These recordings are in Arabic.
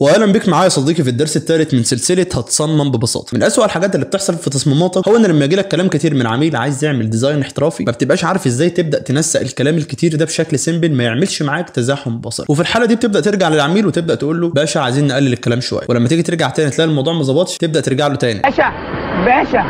واهلا بيك معايا صديقي في الدرس الثالث من سلسله هتصمم ببساطه من اسوء الحاجات اللي بتحصل في تصميماتك هو ان لما يجي لك كلام كتير من عميل عايز يعمل ديزاين احترافي ما بتبقاش عارف ازاي تبدا تنسق الكلام الكتير ده بشكل سيمبل ما يعملش معاك تزاحم بصري وفي الحاله دي بتبدا ترجع للعميل وتبدا تقول له باشا عايزين نقلل الكلام شويه ولما تيجي ترجع تاني تلاقي الموضوع ما ظبطش تبدا ترجع له تاني باشا باشا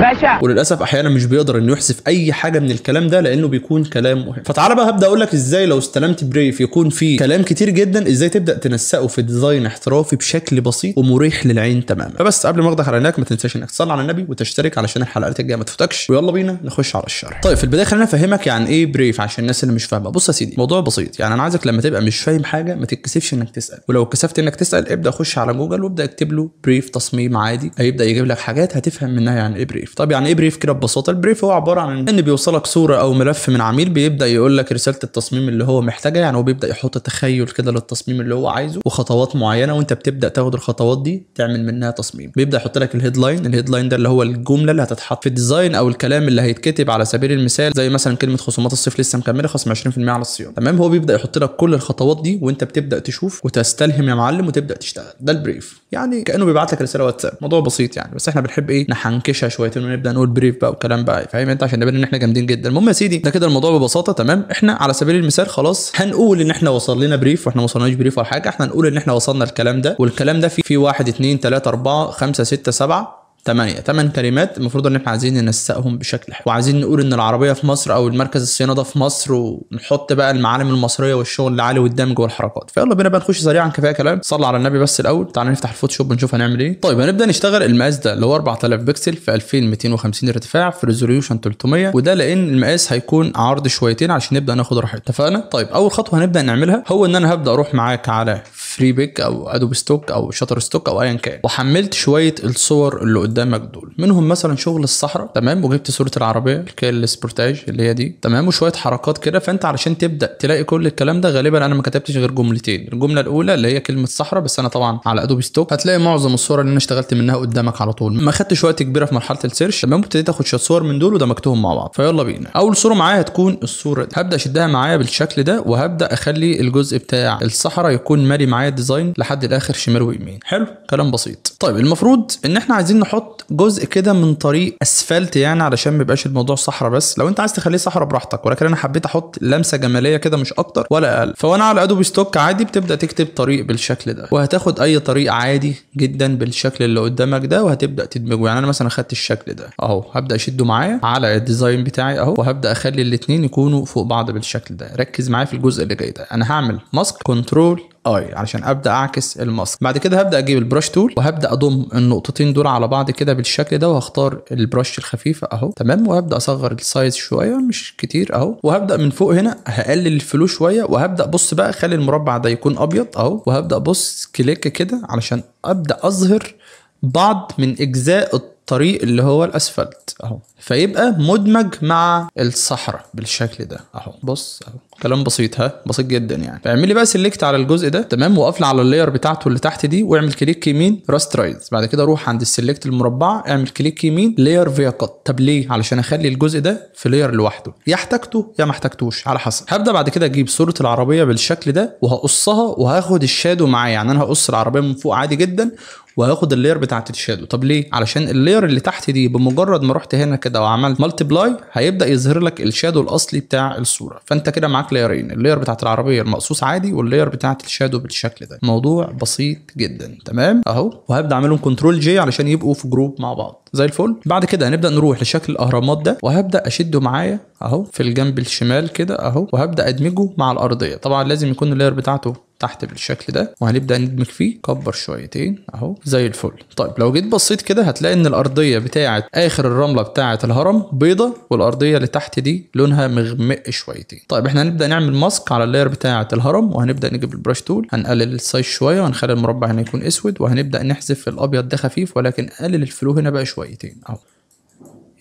باشا وللاسف احيانا مش بيقدر انه يحذف اي حاجه من الكلام ده لانه بيكون كلام مهم فتعالى بقى هبدا اقول لك ازاي لو استلمت بريف يكون فيه كلام كتير جدا ازاي تبدا تنسقه في الديزاين ديزاين احترافي بشكل بسيط ومريح للعين تماما فبس قبل ما اخدك على هناك ما تنساش انك تصلي على النبي وتشترك علشان الحلقات الجايه ما تفوتكش ويلا بينا نخش على الشرح طيب في البدايه خليني افهمك يعني ايه بريف عشان الناس اللي مش فاهمه بص يا سيدي الموضوع بسيط يعني انا عايزك لما تبقى مش فاهم حاجه ما تتكسفش انك تسال ولو كسفت انك تسال ابدا خش على جوجل وابدا اكتب له بريف تصميم عادي هيبدا يجيب لك حاجات هتفهم منها يعني ايه بريف طب يعني ايه بريف كده ببساطه البريف هو عباره عن ان بيوصلك صوره او ملف من عميل بيبدا يقول لك رساله التصميم اللي هو محتاجها يعني هو بيبدا يحط تخيل كده للتصميم اللي هو عايزه وخطوات معينه معينه وانت بتبدا تاخد الخطوات دي تعمل منها تصميم بيبدا يحط لك الهيدلاين الهيدلاين ده اللي هو الجمله اللي هتتحط في الديزاين او الكلام اللي هيتكتب على سبيل المثال زي مثلا كلمه خصومات الصيف لسه مكمله خصم 20% على الصيام تمام هو بيبدا يحط لك كل الخطوات دي وانت بتبدا تشوف وتستلهم يا معلم وتبدا تشتغل ده البريف يعني كانه بيبعت لك رساله واتساب موضوع بسيط يعني بس احنا بنحب ايه نحنكشها شويتين ونبدا نقول بريف بقى وكلام بقى فاهم انت عشان نبان ان احنا جامدين جدا المهم يا سيدي ده كده الموضوع ببساطه تمام احنا على سبيل المثال خلاص هنقول ان احنا وصلنا بريف واحنا ما وصلناش بريف ولا حاجه احنا هنقول ان احنا وصلنا الكلام ده والكلام ده في في 1 2 3 4 5 6 7 8 8 كلمات المفروض ان احنا عايزين ننسقهم بشكل حلو وعايزين نقول ان العربيه في مصر او المركز الصيانه ده في مصر ونحط بقى المعالم المصريه والشغل العالي والدمج والحركات فيلا بينا بقى نخش سريعا كفايه كلام صلى على النبي بس الاول تعالى نفتح الفوتوشوب ونشوف هنعمل ايه طيب هنبدا نشتغل المقاس ده اللي هو 4000 بكسل في 2250 ارتفاع في ريزوليوشن 300 وده لان المقاس هيكون عرض شويتين عشان نبدا ناخد راحتنا اتفقنا طيب اول خطوه هنبدا نعملها هو ان انا هبدا اروح معاك على فري بيك او ادوب ستوك او شاتر ستوك او ايا كان وحملت شويه الصور اللي قدامك دول منهم مثلا شغل الصحراء تمام وجبت صوره العربيه هي السبورتاج اللي هي دي تمام وشويه حركات كده فانت علشان تبدا تلاقي كل الكلام ده غالبا انا ما كتبتش غير جملتين الجمله الاولى اللي هي كلمه صحراء بس انا طبعا على ادوب ستوك هتلاقي معظم الصور اللي انا اشتغلت منها قدامك على طول ما خدتش وقت كبيره في مرحله السيرش تمام وابتديت اخد شويه صور من دول ودمجتهم مع بعض فيلا بينا اول صوره معايا هتكون الصوره دي هبدا اشدها معايا بالشكل ده وهبدا اخلي الجزء بتاع الصحراء يكون مالي معايا معايا الديزاين لحد الاخر شمال ويمين حلو كلام بسيط طيب المفروض ان احنا عايزين نحط جزء كده من طريق اسفلت يعني علشان ما يبقاش الموضوع صحراء بس لو انت عايز تخليه صحراء براحتك ولكن انا حبيت احط لمسه جماليه كده مش اكتر ولا اقل فوانا على ادوبي ستوك عادي بتبدا تكتب طريق بالشكل ده وهتاخد اي طريق عادي جدا بالشكل اللي قدامك ده وهتبدا تدمجه يعني انا مثلا اخدت الشكل ده اهو هبدا اشده معايا على الديزاين بتاعي اهو وهبدا اخلي الاثنين يكونوا فوق بعض بالشكل ده ركز معايا في الجزء اللي جاي ده انا هعمل ماسك كنترول اي علشان ابدا اعكس الماسك بعد كده هبدا اجيب البرش تول وهبدا اضم النقطتين دول على بعض كده بالشكل ده وهختار البرش الخفيفه اهو تمام وهبدا اصغر السايز شويه مش كتير اهو وهبدا من فوق هنا هقلل الفلو شويه وهبدا بص بقى اخلي المربع ده يكون ابيض اهو وهبدا بص كليك كده علشان ابدا اظهر بعض من اجزاء الطريق اللي هو الاسفلت اهو فيبقى مدمج مع الصحراء بالشكل ده اهو بص اهو كلام بسيط ها بسيط جدا يعني اعمل لي بقى سيلكت على الجزء ده تمام وقفل على اللاير بتاعته اللي تحت دي واعمل كليك يمين راست رايز بعد كده روح عند السيلكت المربعه اعمل كليك يمين لاير فيا كت طب ليه علشان اخلي الجزء ده في لاير لوحده يا احتاجته يا ما احتاجتوش على حسب هبدا بعد كده اجيب صوره العربيه بالشكل ده وهقصها وهاخد الشادو معايا يعني انا هقص العربيه من فوق عادي جدا وهاخد اللاير بتاعت الشادو طب ليه علشان اللاير اللي تحت دي بمجرد ما رحت هنا كده وعملت مالتي بلاي هيبدا يظهر لك الشادو الاصلي بتاع الصوره فانت كده معاك لايرين اللاير بتاعت العربيه المقصوص عادي واللاير بتاعت الشادو بالشكل ده موضوع بسيط جدا تمام اهو وهبدا اعملهم كنترول جي علشان يبقوا في جروب مع بعض زي الفل بعد كده هنبدا نروح لشكل الاهرامات ده وهبدا اشده معايا اهو في الجنب الشمال كده اهو وهبدا ادمجه مع الارضيه طبعا لازم يكون اللاير بتاعته تحت بالشكل ده وهنبدا ندمج فيه كبر شويتين اهو زي الفل طيب لو جيت بصيت كده هتلاقي ان الارضيه بتاعه اخر الرمله بتاعه الهرم بيضه والارضيه اللي تحت دي لونها مغمق شويتين طيب احنا هنبدا نعمل ماسك على اللاير بتاعه الهرم وهنبدا نجيب البرش تول هنقلل السايز شويه وهنخلي المربع هنا يكون اسود وهنبدا نحذف الابيض ده خفيف ولكن قلل الفلو هنا بقى شويتين اهو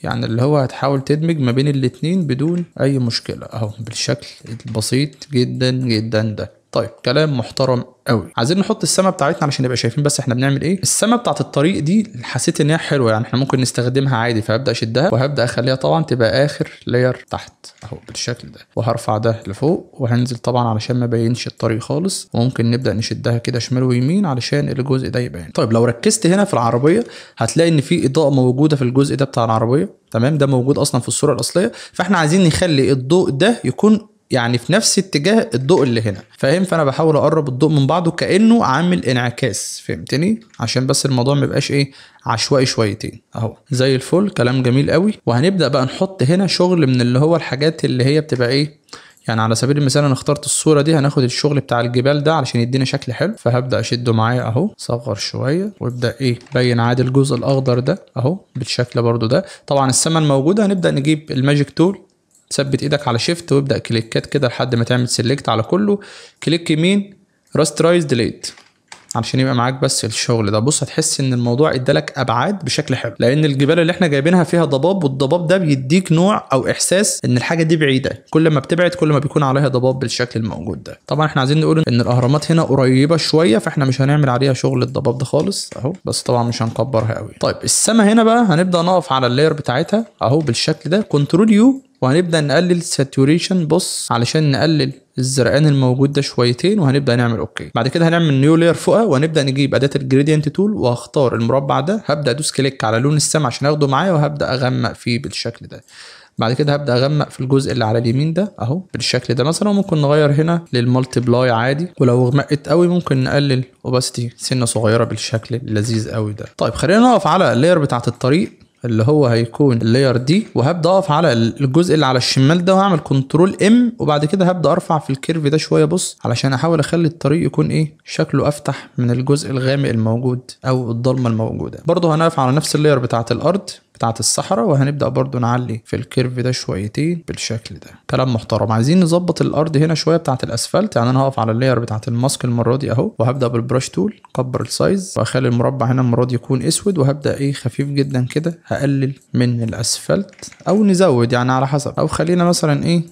يعني اللي هو هتحاول تدمج ما بين الاتنين بدون اي مشكلة اهو بالشكل البسيط جدا جدا ده طيب كلام محترم قوي عايزين نحط السما بتاعتنا علشان نبقى شايفين بس احنا بنعمل ايه السما بتاعت الطريق دي حسيت ان هي حلوه يعني احنا ممكن نستخدمها عادي فهبدا اشدها وهبدا اخليها طبعا تبقى اخر لاير تحت اهو بالشكل ده وهرفع ده لفوق وهنزل طبعا علشان ما بينش الطريق خالص وممكن نبدا نشدها كده شمال ويمين علشان الجزء ده يبان طيب لو ركزت هنا في العربيه هتلاقي ان في اضاءه موجوده في الجزء ده بتاع العربيه تمام ده موجود اصلا في الصوره الاصليه فاحنا عايزين نخلي الضوء ده يكون يعني في نفس اتجاه الضوء اللي هنا فاهم فانا بحاول اقرب الضوء من بعضه كانه عامل انعكاس فهمتني عشان بس الموضوع ما يبقاش ايه عشوائي شويتين اهو زي الفل كلام جميل قوي وهنبدا بقى نحط هنا شغل من اللي هو الحاجات اللي هي بتبقى ايه يعني على سبيل المثال انا اخترت الصوره دي هناخد الشغل بتاع الجبال ده علشان يدينا شكل حلو فهبدا اشده معايا اهو صغر شويه وابدا ايه بين عادي الجزء الاخضر ده اهو بالشكل برده ده طبعا السما الموجوده هنبدا نجيب الماجيك تول ثبت ايدك على شيفت وابدا كليكات كده لحد ما تعمل سيلكت على كله كليك يمين راسترايز ديليت علشان يبقى معاك بس الشغل ده بص هتحس ان الموضوع ادالك ابعاد بشكل حلو لان الجبال اللي احنا جايبينها فيها ضباب والضباب ده بيديك نوع او احساس ان الحاجه دي بعيده كل ما بتبعد كل ما بيكون عليها ضباب بالشكل الموجود ده طبعا احنا عايزين نقول ان الاهرامات هنا قريبه شويه فاحنا مش هنعمل عليها شغل الضباب ده خالص اهو بس طبعا مش هنكبرها قوي طيب السما هنا بقى هنبدا نقف على اللاير بتاعتها اهو بالشكل ده كنترول يو وهنبدأ نقلل ساتوريشن بص علشان نقلل الزرقان الموجود ده شويتين وهنبدا نعمل اوكي بعد كده هنعمل نيو لاير فوقها وهنبدا نجيب اداه الجريدينت تول وهختار المربع ده هبدا ادوس كليك على لون السما عشان اخده معايا وهبدا اغمق فيه بالشكل ده بعد كده هبدا اغمق في الجزء اللي على اليمين ده اهو بالشكل ده مثلا وممكن نغير هنا للمالتيبلاي عادي ولو غمقت قوي ممكن نقلل اوباستي سنه صغيره بالشكل اللذيذ قوي ده طيب خلينا نقف على اللاير بتاعه الطريق اللي هو هيكون اللاير دي وهبدا اقف على الجزء اللي على الشمال ده وهعمل كنترول ام وبعد كده هبدا ارفع في الكيرف ده شويه بص علشان احاول اخلي الطريق يكون ايه شكله افتح من الجزء الغامق الموجود او الضلمه الموجوده برضه هنقف على نفس اللاير بتاعه الارض بتاعة الصحراء وهنبدأ برضو نعلي في الكيرف ده شويتين بالشكل ده كلام محترم عايزين نظبط الأرض هنا شوية بتاعة الأسفلت يعني أنا هقف على اللاير بتاعة الماسك المرة دي أهو وهبدأ بالبراش تول أكبر السايز وأخلي المربع هنا المرة دي يكون أسود وهبدأ إيه خفيف جدا كده هقلل من الأسفلت أو نزود يعني على حسب أو خلينا مثلا إيه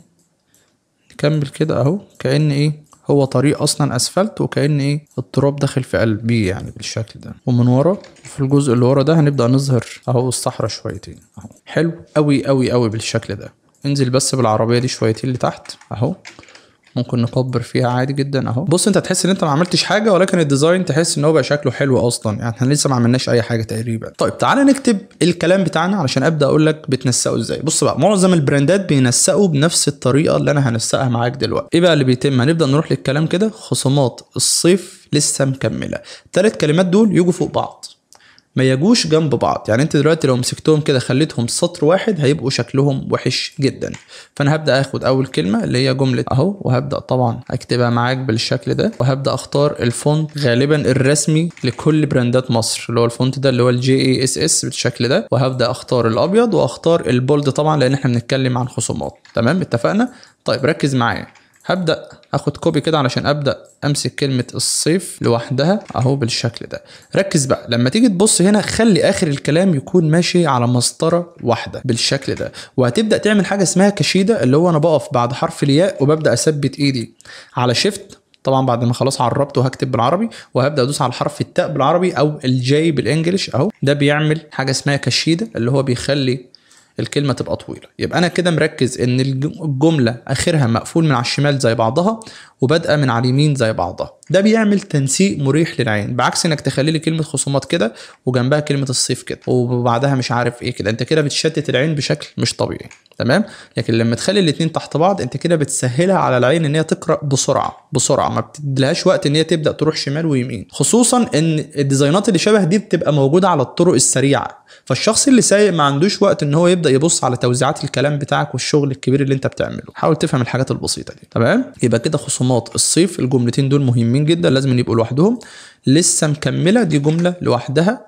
نكمل كده أهو كأن إيه هو طريق اصلا اسفلت وكان ايه التراب داخل في قلبيه يعني بالشكل ده ومن ورا في الجزء اللي ورا ده هنبدا نظهر اهو الصحراء شويتين اهو حلو قوي قوي قوي بالشكل ده انزل بس بالعربيه دي شويتين لتحت اهو ممكن نكبر فيها عادي جدا اهو بص انت هتحس ان انت ما عملتش حاجه ولكن الديزاين تحس ان هو بقى شكله حلو اصلا يعني احنا لسه ما عملناش اي حاجه تقريبا طيب تعالى نكتب الكلام بتاعنا علشان ابدا اقول لك بتنسقه ازاي بص بقى معظم البراندات بينسقوا بنفس الطريقه اللي انا هنسقها معاك دلوقتي ايه بقى اللي بيتم هنبدا نروح للكلام كده خصومات الصيف لسه مكمله ثلاث كلمات دول يجوا فوق بعض ما يجوش جنب بعض يعني انت دلوقتي لو مسكتهم كده خليتهم سطر واحد هيبقوا شكلهم وحش جدا فانا هبدا اخد اول كلمه اللي هي جمله اهو وهبدا طبعا اكتبها معاك بالشكل ده وهبدا اختار الفونت غالبا الرسمي لكل براندات مصر اللي هو الفونت ده اللي هو الجي اي اس اس بالشكل ده وهبدا اختار الابيض واختار البولد طبعا لان احنا بنتكلم عن خصومات تمام اتفقنا طيب ركز معايا هبدأ اخد كوبي كده علشان ابدأ امسك كلمة الصيف لوحدها اهو بالشكل ده ركز بقى لما تيجي تبص هنا خلي اخر الكلام يكون ماشي على مسطرة واحدة بالشكل ده وهتبدأ تعمل حاجة اسمها كشيدة اللي هو انا بقف بعد حرف الياء وببدأ اثبت ايدي e على شيفت طبعا بعد ما خلاص عربته هكتب بالعربي وهبدا ادوس على حرف التاء بالعربي او الجاي بالانجلش اهو ده بيعمل حاجه اسمها كشيده اللي هو بيخلي الكلمه تبقى طويله يبقى انا كده مركز ان الجمله اخرها مقفول من على الشمال زي بعضها وبادئه من على اليمين زي بعضها ده بيعمل تنسيق مريح للعين بعكس انك تخلي لي كلمه خصومات كده وجنبها كلمه الصيف كده وبعدها مش عارف ايه كده انت كده بتشتت العين بشكل مش طبيعي تمام لكن لما تخلي الاثنين تحت بعض انت كده بتسهلها على العين ان هي تقرا بسرعه بسرعه ما بتديلهاش وقت ان هي تبدا تروح شمال ويمين خصوصا ان الديزاينات اللي شبه دي بتبقى موجوده على الطرق السريعه فالشخص اللي سايق ما عندوش وقت ان هو يبدا يبص على توزيعات الكلام بتاعك والشغل الكبير اللي انت بتعمله حاول تفهم الحاجات البسيطه دي تمام يبقى كده خصومات الانماط الصيف الجملتين دول مهمين جدا لازم يبقوا لوحدهم لسه مكمله دي جمله لوحدها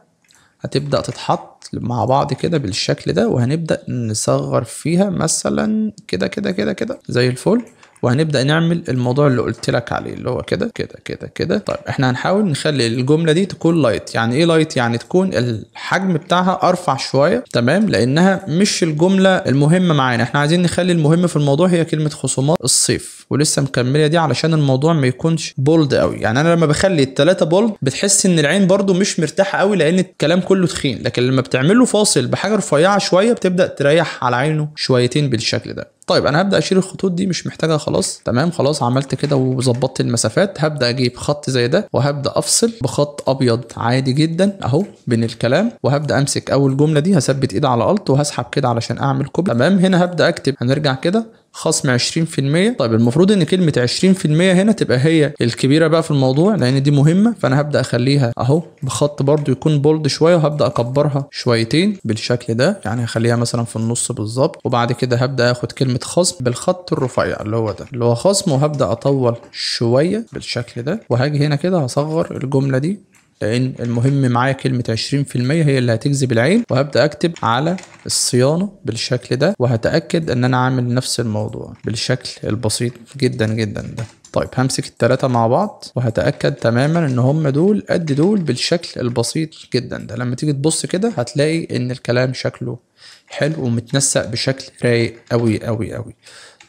هتبدا تتحط مع بعض كده بالشكل ده وهنبدا نصغر فيها مثلا كده كده كده كده زي الفل وهنبدا نعمل الموضوع اللي قلت لك عليه اللي هو كده كده كده كده طيب احنا هنحاول نخلي الجمله دي تكون لايت يعني ايه لايت يعني تكون الحجم بتاعها ارفع شويه تمام لانها مش الجمله المهمه معانا احنا عايزين نخلي المهم في الموضوع هي كلمه خصومات الصيف ولسه مكمله دي علشان الموضوع ما يكونش بولد قوي يعني انا لما بخلي الثلاثه بولد بتحس ان العين برده مش مرتاحه قوي لان الكلام كله تخين لكن لما بتعمله فاصل بحاجه رفيعه شويه بتبدا تريح على عينه شويتين بالشكل ده طيب انا هبدا اشيل الخطوط دي مش محتاجها خلاص تمام خلاص عملت كده وظبطت المسافات هبدا اجيب خط زي ده وهبدا افصل بخط ابيض عادي جدا اهو بين الكلام وهبدا امسك اول جمله دي هثبت ايدي على الت وهسحب كده علشان اعمل كوبي تمام هنا هبدا اكتب هنرجع كده خصم 20% طيب المفروض ان كلمه 20% هنا تبقى هي الكبيره بقى في الموضوع لان دي مهمه فانا هبدا اخليها اهو بخط برضو يكون بولد شويه وهبدا اكبرها شويتين بالشكل ده يعني هخليها مثلا في النص بالظبط وبعد كده هبدا اخد كلمه خصم بالخط الرفيع اللي هو ده اللي هو خصم وهبدا اطول شويه بالشكل ده وهاجي هنا كده هصغر الجمله دي لان المهم معايا كلمه 20% هي اللي هتجذب العين وهبدا اكتب على الصيانه بالشكل ده وهتاكد ان انا عامل نفس الموضوع بالشكل البسيط جدا جدا ده طيب همسك التلاتة مع بعض وهتأكد تماما ان هم دول قد دول بالشكل البسيط جدا ده لما تيجي تبص كده هتلاقي ان الكلام شكله حلو ومتنسق بشكل رايق قوي قوي قوي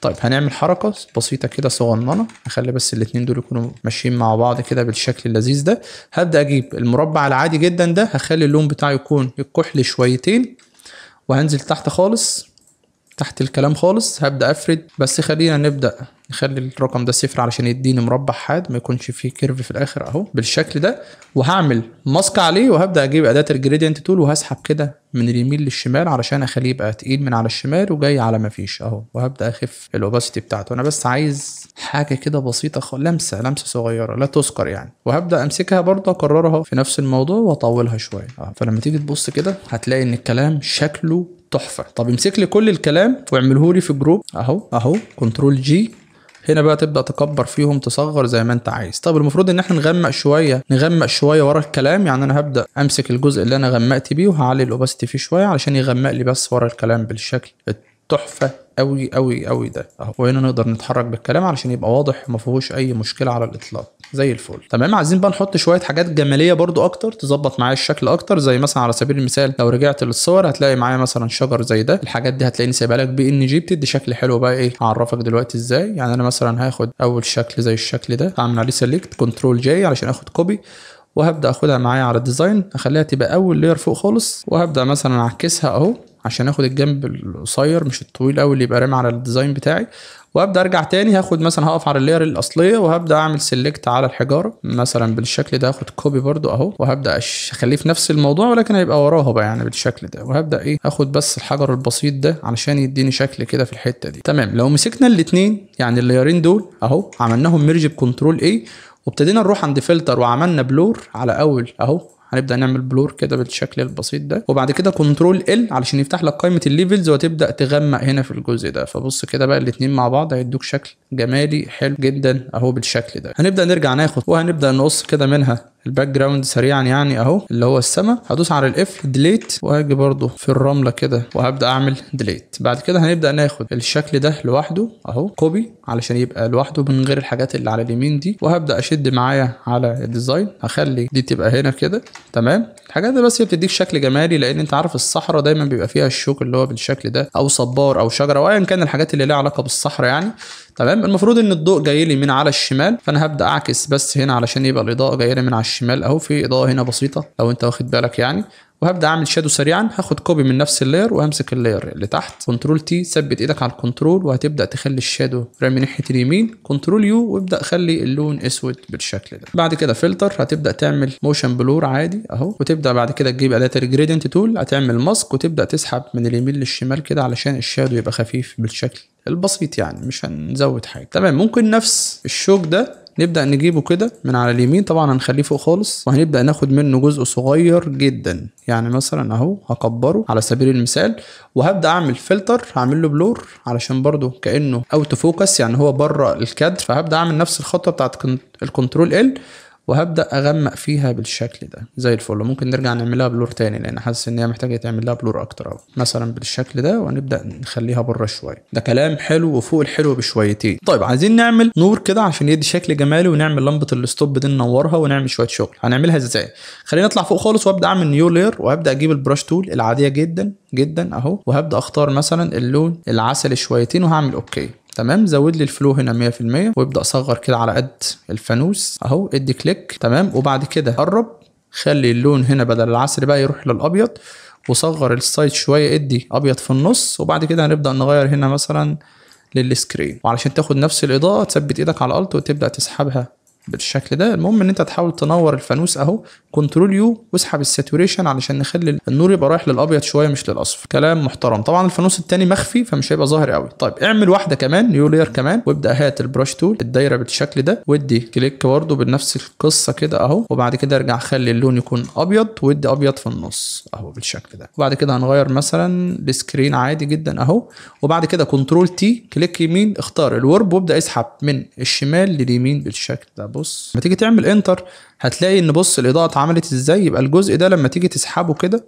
طيب هنعمل حركة بسيطة كده صغننة هخلي بس الاتنين دول يكونوا ماشيين مع بعض كده بالشكل اللذيذ ده هبدأ أجيب المربع العادي جدا ده هخلي اللون بتاعه يكون الكحل شويتين وهنزل تحت خالص تحت الكلام خالص هبدا افرد بس خلينا نبدا نخلي الرقم ده صفر علشان يديني مربع حاد ما يكونش فيه كيرف في الاخر اهو بالشكل ده وهعمل ماسك عليه وهبدا اجيب اداه الجريدينت تول وهسحب كده من اليمين للشمال علشان اخليه يبقى تقيل من على الشمال وجاي على ما فيش اهو وهبدا اخف الاوباسيتي بتاعته انا بس عايز حاجه كده بسيطه خ... لمسه لمسه صغيره لا تذكر يعني وهبدا امسكها برضه اكررها في نفس الموضوع واطولها شويه آه، فلما تيجي تبص كده هتلاقي ان الكلام شكله تحفه طب امسك لي كل الكلام واعمله لي في جروب اهو اهو كنترول جي هنا بقى تبدا تكبر فيهم تصغر زي ما انت عايز طب المفروض ان احنا نغمق شويه نغمق شويه ورا الكلام يعني انا هبدا امسك الجزء اللي انا غمقت بيه وهعلي الاوباسيتي فيه شويه علشان يغمق لي بس ورا الكلام بالشكل التحفه قوي قوي قوي ده اهو وهنا نقدر نتحرك بالكلام علشان يبقى واضح ما فيهوش اي مشكله على الاطلاق زي الفل تمام عايزين بقى نحط شويه حاجات جماليه برضو اكتر تظبط معايا الشكل اكتر زي مثلا على سبيل المثال لو رجعت للصور هتلاقي معايا مثلا شجر زي ده الحاجات دي هتلاقيني سايبها لك بي ان جي بتدي شكل حلو بقى ايه هعرفك دلوقتي ازاي يعني انا مثلا هاخد اول شكل زي الشكل ده هعمل عليه سيلكت كنترول جي علشان اخد كوبي وهبدا اخدها معايا على الديزاين اخليها تبقى اول لير فوق خالص وهبدا مثلا اعكسها اهو عشان اخد الجنب القصير مش الطويل قوي اللي يبقى رامي على الديزاين بتاعي وابدا ارجع تاني هاخد مثلا هقف على اللير الاصليه وهبدا اعمل سيلكت على الحجاره مثلا بالشكل ده هاخد كوبي برده اهو وهبدا اخليه في نفس الموضوع ولكن هيبقى وراها بقى يعني بالشكل ده وهبدا ايه اخد بس الحجر البسيط ده علشان يديني شكل كده في الحته دي تمام لو مسكنا الاثنين يعني الليرين دول اهو عملناهم ميرج بكنترول اي وابتدينا نروح عند فلتر وعملنا بلور على اول اهو هنبدا نعمل بلور كده بالشكل البسيط ده وبعد كده كنترول ال علشان يفتح لك قائمه الليفلز وتبدا تغمق هنا في الجزء ده فبص كده بقى الاثنين مع بعض هيدوك شكل جمالي حلو جدا اهو بالشكل ده هنبدا نرجع ناخد وهنبدا نقص كده منها الباك جراوند سريعا يعني اهو اللي هو السما هدوس على الاف ديليت واجي برده في الرمله كده وهبدا اعمل ديليت بعد كده هنبدا ناخد الشكل ده لوحده اهو كوبي علشان يبقى لوحده من غير الحاجات اللي على اليمين دي وهبدا اشد معايا على الديزاين هخلي دي تبقى هنا كده تمام الحاجات دي بس هي بتديك شكل جمالي لان انت عارف الصحراء دايما بيبقى فيها الشوك اللي هو بالشكل ده او صبار او شجره وايا كان الحاجات اللي ليها علاقه بالصحراء يعني تمام المفروض ان الضوء جاي لي من على الشمال فانا هبدا اعكس بس هنا علشان يبقى الاضاءه جايه لي من على الشمال اهو في اضاءه هنا بسيطه لو انت واخد بالك يعني وهبدا اعمل شادو سريعا هاخد كوبي من نفس اللاير وهمسك اللاير اللي تحت كنترول تي ثبت ايدك على الكنترول وهتبدا تخلي الشادو رامي ناحيه اليمين كنترول يو وابدا خلي اللون اسود بالشكل ده بعد كده فلتر هتبدا تعمل موشن بلور عادي اهو وتبدا بعد كده تجيب اداه الجريدنت تول هتعمل ماسك وتبدا تسحب من اليمين للشمال كده علشان الشادو يبقى خفيف بالشكل البسيط يعني مش هنزود حاجه تمام ممكن نفس الشوك ده نبدا نجيبه كده من على اليمين طبعا هنخليه فوق خالص وهنبدا ناخد منه جزء صغير جدا يعني مثلا اهو هكبره على سبيل المثال وهبدا اعمل فلتر هعمل له بلور علشان برده كانه اوت فوكس يعني هو بره الكادر فهبدا اعمل نفس الخطوه بتاعت الكنترول ال وهبدا اغمق فيها بالشكل ده زي الفل ممكن نرجع نعملها بلور تاني لان حاسس ان هي محتاجه تعمل لها بلور اكتر أو. مثلا بالشكل ده ونبدا نخليها بره شويه ده كلام حلو وفوق الحلو بشويتين طيب عايزين نعمل نور كده عشان يدي شكل جمالي ونعمل لمبه الستوب دي ننورها ونعمل شويه شغل هنعملها ازاي خلينا نطلع فوق خالص وابدا اعمل نيو لير وابدا اجيب البرش تول العاديه جدا جدا اهو وهبدا اختار مثلا اللون العسلي شويتين وهعمل اوكي تمام زود لي الفلو هنا 100% وابدا صغر كده على قد الفانوس اهو ادي كليك تمام وبعد كده قرب خلي اللون هنا بدل العسل بقى يروح للابيض وصغر السايت شويه ادي ابيض في النص وبعد كده هنبدا نغير هنا مثلا للسكرين وعلشان تاخد نفس الاضاءه تثبت ايدك على الالت وتبدا تسحبها بالشكل ده المهم ان انت تحاول تنور الفانوس اهو كنترول يو واسحب الساتوريشن علشان نخلي النور يبقى رايح للابيض شويه مش للاصفر كلام محترم طبعا الفانوس الثاني مخفي فمش هيبقى ظاهر قوي طيب اعمل واحده كمان نيو لاير كمان وابدا هات البرش تول الدايره بالشكل ده وادي كليك برده بنفس القصه كده اهو وبعد كده ارجع خلي اللون يكون ابيض وادي ابيض في النص اهو بالشكل ده وبعد كده هنغير مثلا السكرين عادي جدا اهو وبعد كده كنترول تي كليك يمين اختار الورب وابدا اسحب من الشمال لليمين بالشكل ده بص لما تيجي تعمل انتر هتلاقي ان بص الاضاءه اتعملت ازاي يبقى الجزء ده لما تيجي تسحبه كده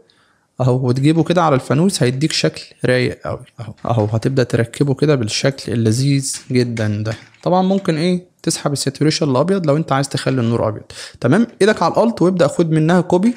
اهو وتجيبه كده على الفانوس هيديك شكل رايق قوي اهو اهو هتبدا تركبه كده بالشكل اللذيذ جدا ده طبعا ممكن ايه تسحب الساتوريشن الابيض لو انت عايز تخلي النور ابيض تمام ايدك على الالت وابدا خد منها كوبي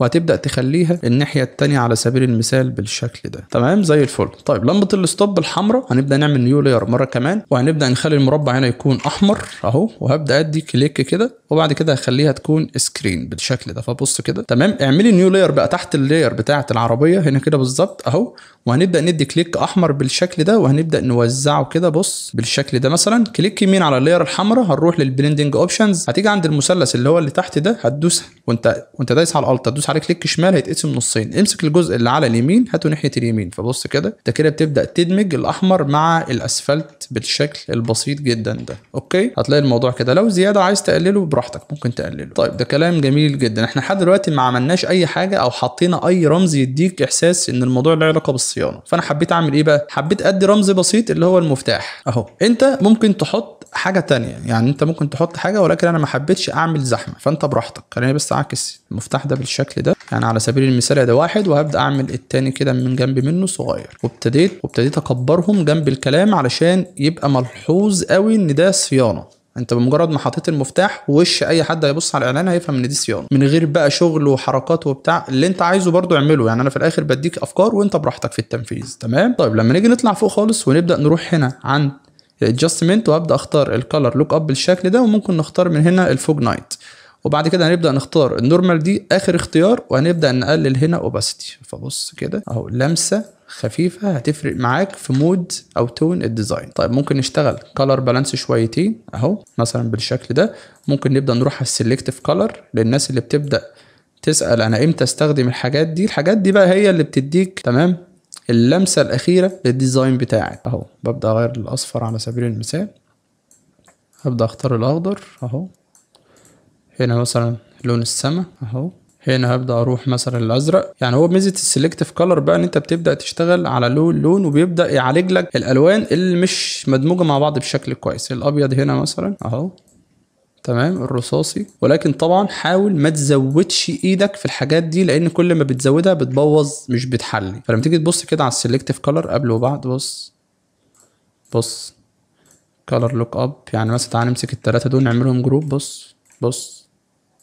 وهتبدا تخليها الناحيه الثانيه على سبيل المثال بالشكل ده تمام زي الفل طيب لمبه الستوب الحمراء هنبدا نعمل نيو لاير مره كمان وهنبدا نخلي المربع هنا يكون احمر اهو وهبدا ادي كليك كده وبعد كده هخليها تكون سكرين بالشكل ده فبص كده تمام اعملي نيو لاير بقى تحت اللاير بتاعه العربيه هنا كده بالظبط اهو وهنبدا ندي كليك احمر بالشكل ده وهنبدا نوزعه كده بص بالشكل ده مثلا كليك يمين على اللاير الحمراء هنروح للبلندنج اوبشنز هتيجي عند المثلث اللي هو اللي تحت ده هتدوس وانت وانت دايس على الالت هتدوس على كليك شمال هيتقسم نصين امسك الجزء اللي على اليمين هاته ناحيه اليمين فبص كده انت كده بتبدا تدمج الاحمر مع الاسفلت بالشكل البسيط جدا ده اوكي هتلاقي الموضوع كده لو زياده عايز تقلله براحتك ممكن تقلله طيب ده كلام جميل جدا احنا لحد دلوقتي ما عملناش اي حاجه او حطينا اي رمز يديك احساس ان الموضوع له علاقه بالصيانه فانا حبيت اعمل ايه بقى حبيت ادي رمز بسيط اللي هو المفتاح اهو انت ممكن تحط حاجه تانية يعني انت ممكن تحط حاجه ولكن انا ما حبيتش اعمل زحمه فانت براحتك خليني بس اعكس المفتاح ده بالشكل ده يعني على سبيل المثال ده واحد وهبدا اعمل التاني كده من جنب منه صغير وابتديت وابتديت اكبرهم جنب الكلام علشان يبقى ملحوظ قوي ان ده صيانه انت بمجرد ما حطيت المفتاح وش اي حد هيبص على الاعلان هيفهم ان دي صيانه من غير بقى شغل وحركات وبتاع اللي انت عايزه برضو اعمله يعني انا في الاخر بديك افكار وانت براحتك في التنفيذ تمام طيب لما نيجي نطلع فوق خالص ونبدا نروح هنا عند الادجستمنت وابدا اختار الكالر لوك اب بالشكل ده وممكن نختار من هنا الفوج نايت وبعد كده هنبدا نختار النورمال دي اخر اختيار وهنبدا نقلل هنا اوباسيتي فبص كده اهو لمسه خفيفه هتفرق معاك في مود او تون الديزاين طيب ممكن نشتغل كلر بالانس شويتين اهو مثلا بالشكل ده ممكن نبدا نروح على السلكتيف كلر للناس اللي بتبدا تسال انا امتى استخدم الحاجات دي الحاجات دي بقى هي اللي بتديك تمام اللمسه الاخيره للديزاين بتاعك اهو ببدا اغير الاصفر على سبيل المثال هبدا اختار الاخضر اهو هنا مثلا لون السما اهو هنا هبدا اروح مثلا الازرق يعني هو ميزه السلكتيف كلر بقى ان انت بتبدا تشتغل على لون لون وبيبدا يعالج لك الالوان اللي مش مدموجه مع بعض بشكل كويس الابيض هنا مثلا اهو تمام الرصاصي ولكن طبعا حاول ما تزودش ايدك في الحاجات دي لان كل ما بتزودها بتبوظ مش بتحلي فلما تيجي تبص كده على السلكتيف كلر قبل وبعد بص بص كلر لوك اب يعني مثلا تعالى نمسك التلاتة دول نعملهم جروب بص بص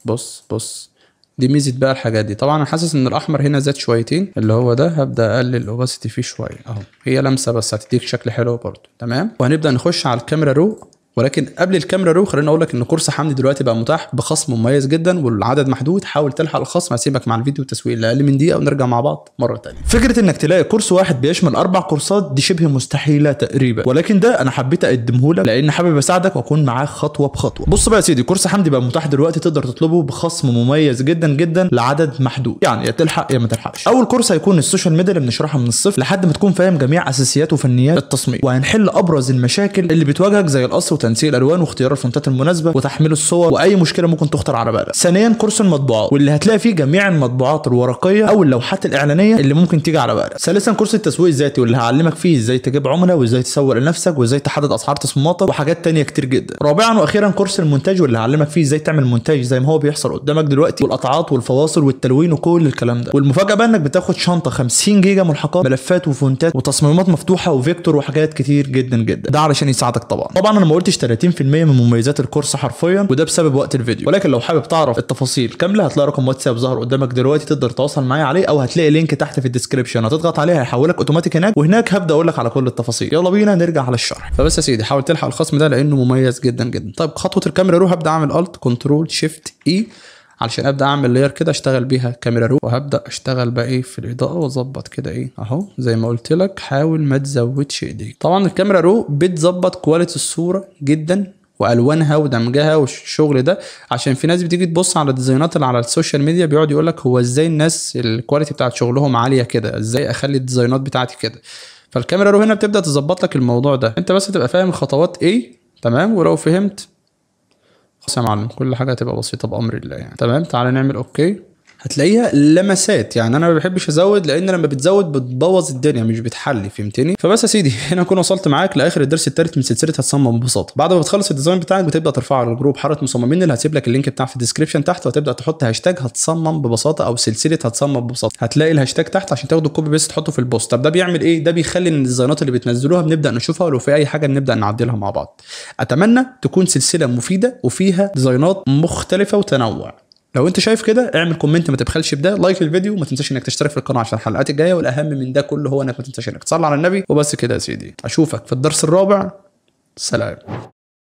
بص بص دي ميزه بقى الحاجات دي طبعا انا حاسس ان الاحمر هنا زاد شويتين اللي هو ده هبدا اقلل الاوباسيتي فيه شويه اهو هي لمسه بس هتديك شكل حلو برضو تمام وهنبدا نخش على الكاميرا رو ولكن قبل الكاميرا رو خليني اقول لك ان كورس حمدي دلوقتي بقى متاح بخصم مميز جدا والعدد محدود حاول تلحق الخصم هسيبك مع الفيديو التسويق اللي اقل من دقيقه ونرجع مع بعض مره ثانيه فكره انك تلاقي كورس واحد بيشمل اربع كورسات دي شبه مستحيله تقريبا ولكن ده انا حبيت اقدمه لك لان حابب اساعدك واكون معاك خطوه بخطوه بص بقى يا سيدي كورس حمدي بقى متاح دلوقتي تقدر تطلبه بخصم مميز جدا جدا لعدد محدود يعني يا تلحق يا ما تلحقش اول كورس هيكون السوشيال ميديا اللي بنشرحها من الصفر لحد ما تكون فاهم جميع اساسيات وفنيات التصميم وهنحل ابرز المشاكل اللي بتواجهك زي القصر وتنسيق الالوان واختيار الفونتات المناسبه وتحميل الصور واي مشكله ممكن تخطر على بالك ثانيا كورس المطبوعات واللي هتلاقي فيه جميع المطبوعات الورقيه او اللوحات الاعلانيه اللي ممكن تيجي على بالك ثالثا كورس التسويق الذاتي واللي هعلمك فيه ازاي تجيب عملاء وازاي تسوق لنفسك وازاي تحدد اسعار تصميماتك وحاجات تانية كتير جدا رابعا واخيرا كورس المونتاج واللي هعلمك فيه ازاي تعمل مونتاج زي ما هو بيحصل قدامك دلوقتي والقطعات والفواصل والتلوين وكل الكلام ده والمفاجاه بقى انك بتاخد شنطه 50 جيجا ملحقات ملفات وفونتات وتصميمات مفتوحه وفيكتور وحاجات كتير جدا جدا ده علشان يساعدك طبعا طبعا انا ما قلتش فيش 30% من مميزات الكورس حرفيا وده بسبب وقت الفيديو ولكن لو حابب تعرف التفاصيل كامله هتلاقي رقم واتساب ظهر قدامك دلوقتي تقدر تتواصل معايا عليه او هتلاقي لينك تحت في الديسكربشن هتضغط عليه هيحولك اوتوماتيك هناك وهناك هبدا اقول لك على كل التفاصيل يلا بينا نرجع على الشرح فبس يا سيدي حاول تلحق الخصم ده لانه مميز جدا جدا طيب خطوه الكاميرا روح ابدا اعمل الت كنترول شيفت اي علشان ابدا اعمل لير كده اشتغل بيها كاميرا رو وهبدا اشتغل بقى ايه في الاضاءه واظبط كده ايه اهو زي ما قلت لك حاول ما تزودش ايديك طبعا الكاميرا رو بتظبط كواليتي الصوره جدا والوانها ودمجها والشغل ده عشان في ناس بتيجي تبص على الديزاينات اللي على السوشيال ميديا بيقعد يقول لك هو ازاي الناس الكواليتي بتاعت شغلهم عاليه كده ازاي اخلي الديزاينات بتاعتي كده فالكاميرا رو هنا بتبدا تظبط لك الموضوع ده انت بس تبقى فاهم الخطوات ايه تمام ولو فهمت خلاص يا معلم كل حاجه هتبقى بسيطه بامر الله يعني تمام تعالى نعمل اوكي هتلاقيها لمسات يعني انا ما بحبش ازود لان لما بتزود بتبوظ الدنيا مش بتحلي فهمتني فبس يا سيدي هنا اكون وصلت معاك لاخر الدرس الثالث من سلسله هتصمم ببساطه بعد ما بتخلص الديزاين بتاعك بتبدا ترفعه على الجروب حاره مصممين اللي هسيب لك اللينك بتاعه في الديسكربشن تحت وتبدا تحط هاشتاج هتصمم ببساطه او سلسله هتصمم ببساطه هتلاقي الهاشتاج تحت عشان تاخده كوبي بيست تحطه في البوست طب ده بيعمل ايه ده بيخلي ان الديزاينات اللي بتنزلوها بنبدا نشوفها ولو في اي حاجه بنبدا نعدلها مع بعض اتمنى تكون سلسله مفيده وفيها ديزاينات مختلفه وتنوع لو انت شايف كده اعمل كومنت ما تبخلش بده لايك الفيديو وما تنساش انك تشترك في القناه عشان الحلقات الجايه والاهم من ده كله هو انك ما تنساش انك تصلي على النبي وبس كده يا سيدي اشوفك في الدرس الرابع سلام